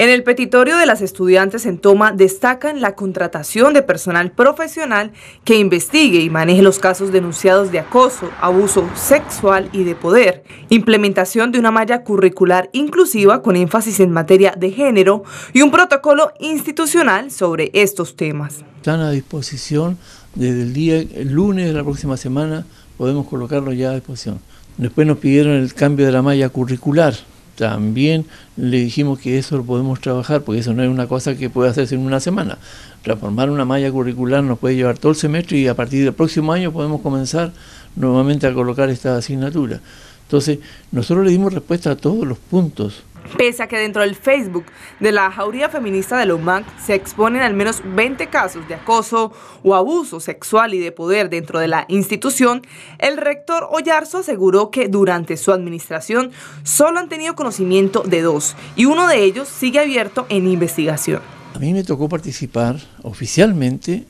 En el petitorio de las estudiantes en Toma destacan la contratación de personal profesional que investigue y maneje los casos denunciados de acoso, abuso sexual y de poder, implementación de una malla curricular inclusiva con énfasis en materia de género y un protocolo institucional sobre estos temas. Están a disposición desde el día lunes de la próxima semana, podemos colocarlo ya a disposición. Después nos pidieron el cambio de la malla curricular también le dijimos que eso lo podemos trabajar, porque eso no es una cosa que puede hacerse en una semana. Transformar una malla curricular nos puede llevar todo el semestre y a partir del próximo año podemos comenzar nuevamente a colocar esta asignatura. Entonces, nosotros le dimos respuesta a todos los puntos Pese a que dentro del Facebook de la Jauría Feminista de la Mac se exponen al menos 20 casos de acoso o abuso sexual y de poder dentro de la institución, el rector Ollarzo aseguró que durante su administración solo han tenido conocimiento de dos y uno de ellos sigue abierto en investigación. A mí me tocó participar oficialmente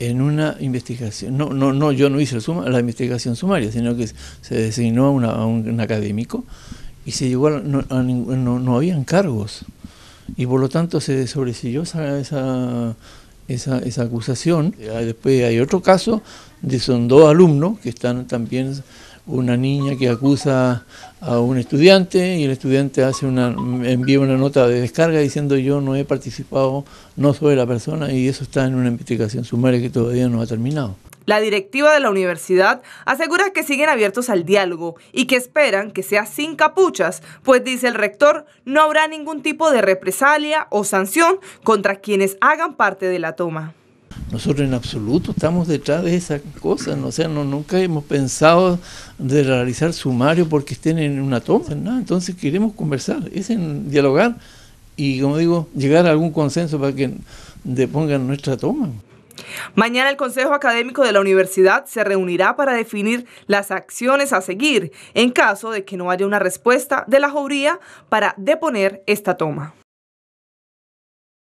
en una investigación, no, no, no yo no hice la investigación sumaria, sino que se designó a, un académico y se llegó no, no, no, habían cargos y por lo tanto se desobresilló esa, esa, esa, acusación. Después hay otro caso de son dos alumnos que están también una niña que acusa a un estudiante y el estudiante hace una, envía una nota de descarga diciendo yo no he participado, no soy la persona y eso está en una investigación sumaria que todavía no ha terminado. La directiva de la universidad asegura que siguen abiertos al diálogo y que esperan que sea sin capuchas, pues dice el rector, no habrá ningún tipo de represalia o sanción contra quienes hagan parte de la toma. Nosotros en absoluto estamos detrás de esas cosas, o sea, no, nunca hemos pensado de realizar sumario porque estén en una toma, entonces queremos conversar, es en dialogar y como digo, llegar a algún consenso para que depongan nuestra toma. Mañana el Consejo Académico de la Universidad se reunirá para definir las acciones a seguir en caso de que no haya una respuesta de la juría para deponer esta toma.